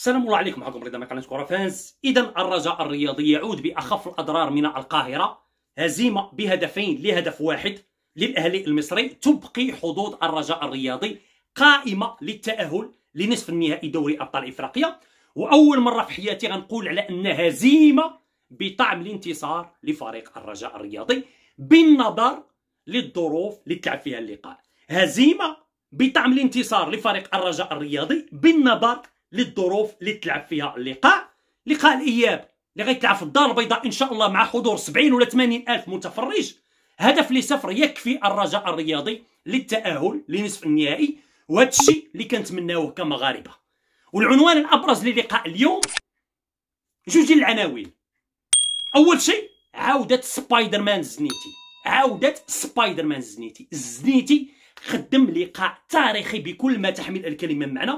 السلام الله عليكم معكم رضا مكالنس كورة فانس إذا الرجاء الرياضي يعود بأخف الأضرار من القاهرة هزيمة بهدفين لهدف واحد للأهلي المصري تبقي حظوظ الرجاء الرياضي قائمة للتأهل لنصف النهائي دوري أبطال إفريقيا وأول مرة في حياتي غنقول على أن هزيمة بطعم الانتصار لفريق الرجاء الرياضي بالنظر للظروف اللي تلعب فيها اللقاء هزيمة بطعم الانتصار لفريق الرجاء الرياضي بالنظر للظروف اللي تلعب فيها اللقاء لقاء الاياب اللي غيتلعب في الدار البيضاء ان شاء الله مع حضور 70 ولا 80 الف متفرج هدف لصفر يكفي الرجاء الرياضي للتاهل لنصف النهائي وهذا الشيء اللي كنتمناوه كمغاربه والعنوان الابرز للقاء اليوم جوج ديال العناوين اول شيء عوده سبايدر مان زنيتي عوده سبايدر مان زنيتي زنيتي خدم لقاء تاريخي بكل ما تحمل الكلمه من معنى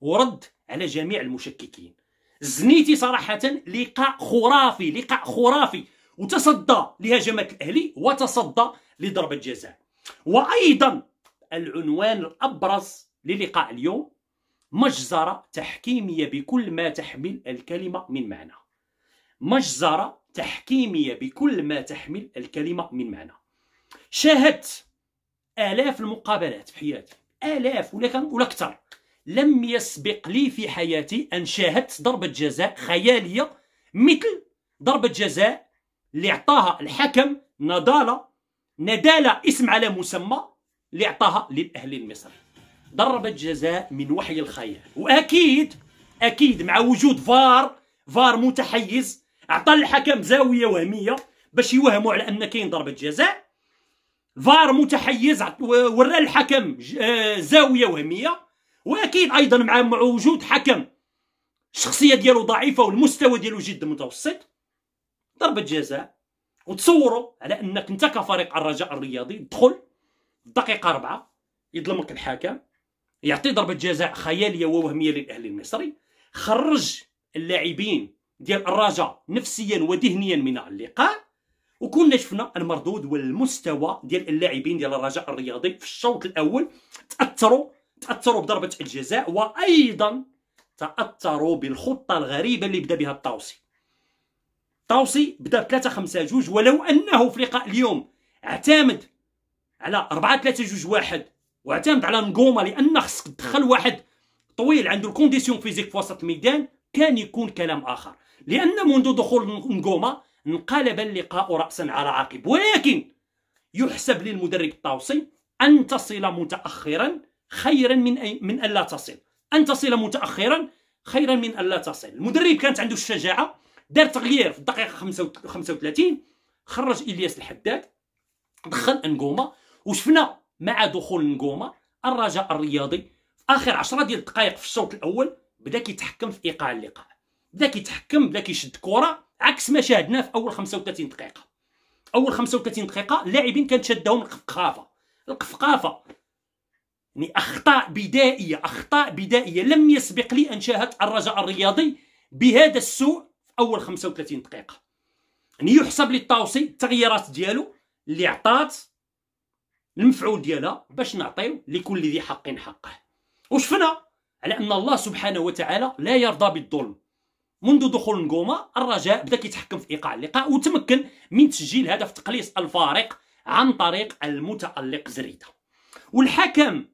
ورد على جميع المشككين زنيتي صراحه لقاء خرافي لقاء خرافي وتصدى لهجمات الاهلي وتصدى لضربه جزاء وايضا العنوان الابرز للقاء اليوم مجزره تحكيميه بكل ما تحمل الكلمه من معنى مجزره تحكيميه بكل ما تحمل الكلمه من معنى شاهدت الاف المقابلات في حياتي الاف ولا كان ولا اكثر لم يسبق لي في حياتي أن شاهدت ضربة جزاء خيالية مثل ضربة جزاء اللي عطاها الحكم نضالة ندالة اسم على مسمى اللي عطاها للأهلي المصري ضربة جزاء من وحي الخيال وأكيد أكيد مع وجود فار فار متحيز عطى الحكم زاوية وهمية باش يوهموا على أن كاين ضربة جزاء فار متحيز ورى الحكم آه، زاوية وهمية واكيد ايضا مع مع وجود حكم الشخصيه ديالو ضعيفه والمستوى ديالو جد متوسط ضربه جزاء وتصوروا على انك انت كفريق الرجاء الرياضي تدخل الدقيقه أربعة يظلمك الحكم يعطي ضربه جزاء خياليه ووهميه للاهلي المصري خرج اللاعبين ديال الرجاء نفسيا وذهنيا من اللقاء وكنا شفنا المردود والمستوى ديال اللاعبين ديال الرجاء الرياضي في الشوط الاول تاثروا تاثروا بضربه الجزاء وايضا تاثروا بالخطه الغريبه اللي بدا بها الطاوسي الطاوسي بدا ب 3 5 2 ولو انه في لقاء اليوم اعتمد على 4 3 2 1 واعتمد على نقومه لان خصك تدخل واحد طويل عنده الكونديسيون فيزيك في وسط الميدان كان يكون كلام اخر لان منذ دخول نقومه انقلب اللقاء راسا على عقب ولكن يحسب للمدرب الطاوسي ان تصل متاخرا خيرا من أي من ألا تصل أن تصل متأخرا خيرا من ألا تصل المدرب كانت عنده الشجاعة دار تغيير في الدقيقة 35 خرج إلياس الحداد دخل انغوما وشفنا مع دخول انغوما الرجاء الرياضي في اخر 10 ديال الدقائق في الشوط الاول بدا كيتحكم في ايقاع اللقاء بدا كيتحكم بدا كيشد كره عكس ما شاهدناه في اول 35 دقيقه اول 35 دقيقه اللاعبين كانت شادهم القفقافه القفقافه يعني أخطاء بدائية أخطاء بدائية لم يسبق لي أن شاهدت الرجاء الرياضي بهذا السوء في أول 35 دقيقة يعني يحسب للطاوسي التغييرات ديالو اللي عطات المفعول ديالها باش نعطيو لكل ذي حق حقه وشفنا على ان الله سبحانه وتعالى لا يرضى بالظلم منذ دخول نقومه الرجاء بدا كيتحكم في ايقاع اللقاء وتمكن من تسجيل هدف تقليص الفارق عن طريق المتالق زريده والحكم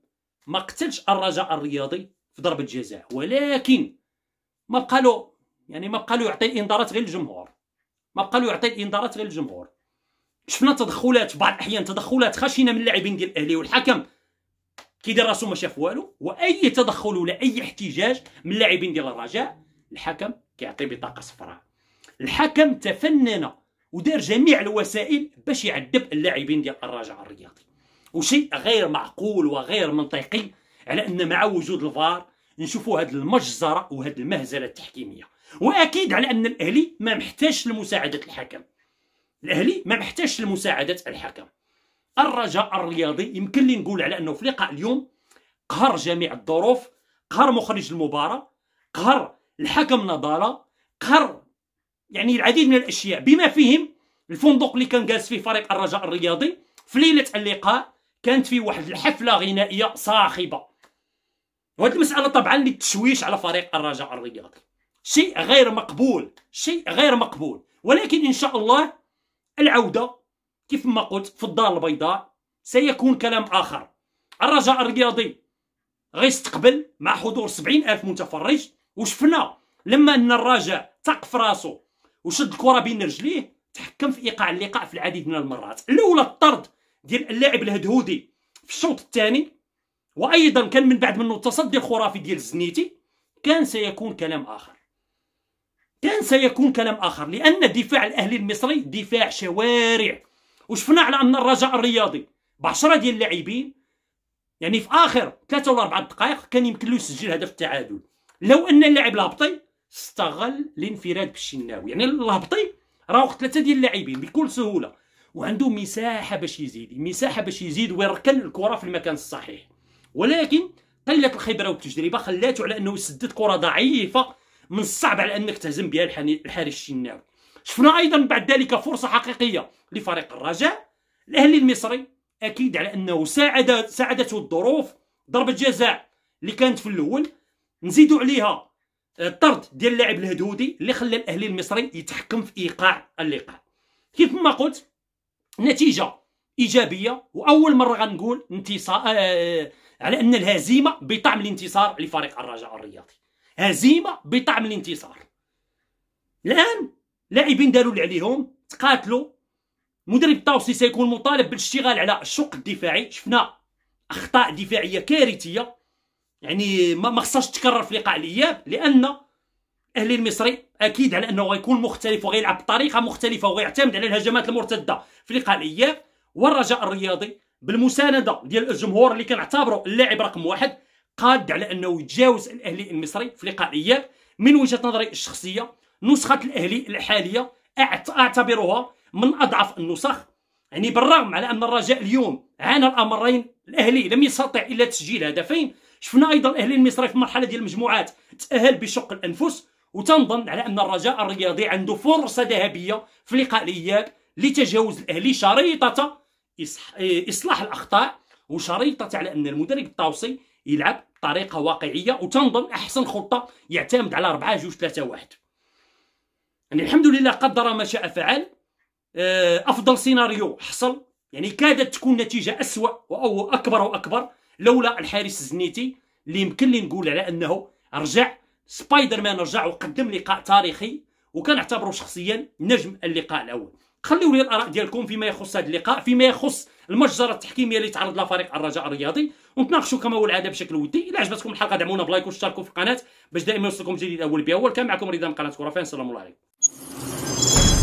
ما قتلش الرجاء الرياضي في ضربه جزاء ولكن ما بقالو يعني ما بقالو يعطي الانذارات غير للجمهور ما بقالو يعطي الانذارات غير للجمهور شفنا تدخلات بعض الاحيان تدخلات خشينه من اللاعبين ديال الاهلي والحكم كيدير راسو ما شاف والو واي تدخل ولا اي احتجاج من اللاعبين ديال الرجاء الحكم كيعطي بطاقه صفراء الحكم تفنن ودار جميع الوسائل باش يعذب اللاعبين ديال الرجاء الرياضي وشيء غير معقول وغير منطقي على ان مع وجود الفار نشوفوا هذه المجزره وهذه المهزله التحكيميه واكيد على ان الاهلي ما محتاجش لمساعده الحكم الاهلي ما محتاجش لمساعده الحكم الرجاء الرياضي يمكن لي نقول على انه في لقاء اليوم قهر جميع الظروف قهر مخرج المباراه قهر الحكم نضاله قهر يعني العديد من الاشياء بما فيهم الفندق اللي كان جالس فيه فريق الرجاء الرياضي في ليله اللقاء كانت في واحد الحفله غنائيه صاخبه وهذه المساله طبعا للتشويش على فريق الرجاء الرياضي شيء غير مقبول شيء غير مقبول ولكن ان شاء الله العوده كيف ما قلت في الدار البيضاء سيكون كلام اخر الرجاء الرياضي غيستقبل مع حضور سبعين ألف متفرج وشفنا لما أن الرجاء تق راسه وشد الكرة بين رجليه تحكم في إيقاع اللقاء في العديد من المرات الأولى الطرد ديال اللاعب الهدهودي في الشوط الثاني وايضا كان من بعد منه التصدي الخرافي ديال الزنيتي كان سيكون كلام اخر كان سيكون كلام اخر لان دفاع الاهلي المصري دفاع شوارع وشفنا على ان الرجاء الرياضي بعشرة ديال اللاعبين يعني في اخر ثلاثة ولا اربعة دقائق كان يمكن له يسجل هدف التعادل لو ان اللاعب الهبطي استغل الانفراد بالشناوي يعني الهبطي راه ثلاثة ديال اللاعبين بكل سهولة وعنده مساحه باش يزيد مساحه باش يزيد ويركن الكره في المكان الصحيح ولكن قله الخبره والتجربه خلاته على انه يسدد كره ضعيفه من الصعب على انك تهزم بها الحارس الشناوي شفنا ايضا بعد ذلك فرصه حقيقيه لفريق الرجاء الاهلي المصري اكيد على انه ساعد ساعدته الظروف ضربه جزاء اللي كانت في الاول نزيدوا عليها الطرد آه، ديال اللاعب الهدودي اللي خلى الاهلي المصري يتحكم في ايقاع اللقاء كيف ما قلت نتيجه ايجابيه واول مره غنقول انتصار آه على ان الهزيمه بطعم الانتصار لفريق الرجاء الرياضي هزيمه بطعم الانتصار الان لاعبين داروا اللي عليهم تقاتلوا مدرب الطاوسي سيكون مطالب بالاشتغال على الشق الدفاعي شفنا اخطاء دفاعيه كارثيه يعني ما خصهاش تكرر في لقاء الاياب لان الاهلي المصري اكيد على انه غيكون مختلف وغيلعب بطريقه مختلفه وغيعتمد على الهجمات المرتده في لقاء الاياب والرجاء الرياضي بالمسانده ديال الجمهور اللي كنعتبره اللاعب رقم واحد قاد على انه يتجاوز الاهلي المصري في لقاء الاياب من وجهه نظري الشخصيه نسخه الاهلي الحاليه اعتبرها من اضعف النسخ يعني بالرغم على ان الرجاء اليوم عانى الامرين الاهلي لم يستطع الا تسجيل هدفين شفنا ايضا الاهلي المصري في المرحله ديال المجموعات تاهل بشق الانفس وتنظن على ان الرجاء الرياضي عنده فرصه ذهبيه في لقاء الاياب لتجاوز الاهلي شريطه اصلاح الاخطاء وشريطه على ان المدرب الطاوسي يلعب بطريقه واقعيه وتنظن احسن خطه يعتمد على 4 2 3 1 يعني الحمد لله قدر ما شاء فعل آه، افضل سيناريو حصل يعني كادت تكون نتيجه اسوا واكبر واكبر لولا الحارس الزنيتي اللي يمكن لي نقول على انه رجع سبايدر مان رجع وقدم لقاء تاريخي وكنعتبره شخصيا نجم اللقاء الاول خليوا لي الاراء ديالكم فيما يخص هذا اللقاء فيما يخص المجزره التحكيميه اللي تعرض لها فريق الرجاء الرياضي ونتناقشوا كما هو العاده بشكل ودي الا عجبتكم الحلقه دعمونا بلايك واشتركوا في القناه باش دائما يوصلكم جديد اول باول كان معكم رضا من قناه كره فان السلام عليكم